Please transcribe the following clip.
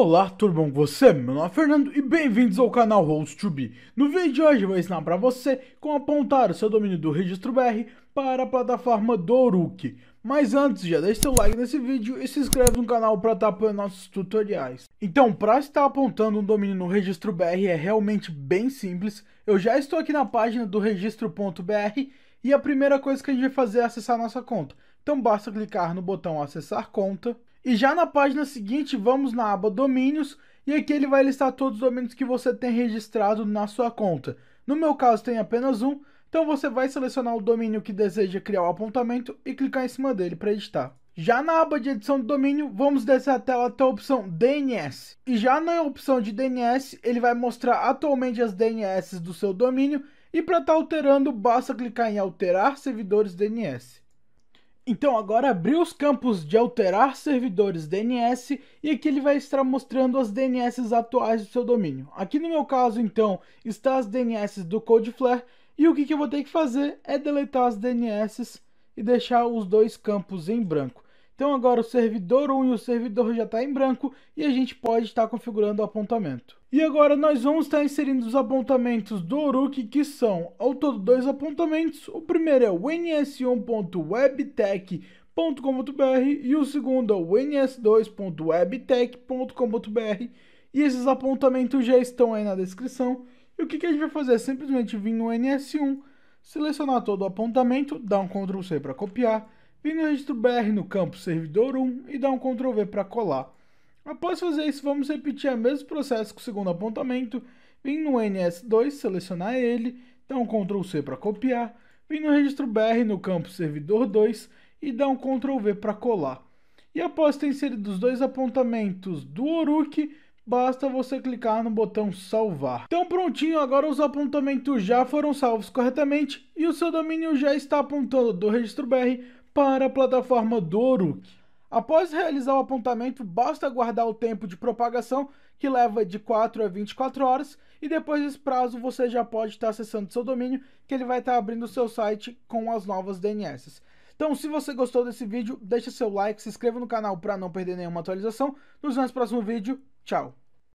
Olá tudo com você? Meu nome é Fernando e bem-vindos ao canal Host2B. No vídeo de hoje eu vou ensinar para você como apontar o seu domínio do registro BR para a plataforma do Mas antes, já deixa seu like nesse vídeo e se inscreve no canal para estar apoiando nossos tutoriais. Então, para estar apontando um domínio no registro BR é realmente bem simples. Eu já estou aqui na página do registro.br e a primeira coisa que a gente vai fazer é acessar nossa conta. Então basta clicar no botão acessar conta e já na página seguinte, vamos na aba domínios e aqui ele vai listar todos os domínios que você tem registrado na sua conta. No meu caso tem apenas um, então você vai selecionar o domínio que deseja criar o apontamento e clicar em cima dele para editar. Já na aba de edição do domínio, vamos descer a tela até a opção DNS. E já na opção de DNS, ele vai mostrar atualmente as DNS do seu domínio e para estar tá alterando, basta clicar em alterar servidores DNS. Então agora abriu os campos de alterar servidores DNS e aqui ele vai estar mostrando as DNS atuais do seu domínio. Aqui no meu caso então está as DNS do Codeflare e o que, que eu vou ter que fazer é deletar as DNS e deixar os dois campos em branco. Então agora o servidor 1 e o servidor já está em branco e a gente pode estar configurando o apontamento. E agora nós vamos estar inserindo os apontamentos do Uruk que são ao todo dois apontamentos. O primeiro é o ns1.webtech.com.br e o segundo é o ns2.webtech.com.br e esses apontamentos já estão aí na descrição. E o que, que a gente vai fazer é simplesmente vir no NS1, selecionar todo o apontamento, dar um Ctrl C para copiar, Vim no registro BR no campo servidor 1 e dá um Ctrl V para colar. Após fazer isso, vamos repetir o mesmo processo com o segundo apontamento. Vim no NS2, selecionar ele, dar um Ctrl C para copiar. Vim no registro BR no campo servidor 2 e dá um Ctrl V para colar. E após ter inserido os dois apontamentos do Oruk, basta você clicar no botão salvar. Então prontinho, agora os apontamentos já foram salvos corretamente e o seu domínio já está apontando do registro BR para a plataforma Doruk. Após realizar o apontamento, basta aguardar o tempo de propagação, que leva de 4 a 24 horas, e depois desse prazo você já pode estar acessando seu domínio, que ele vai estar abrindo o seu site com as novas DNS. Então, se você gostou desse vídeo, deixe seu like, se inscreva no canal para não perder nenhuma atualização. Nos vemos no próximo vídeo. Tchau!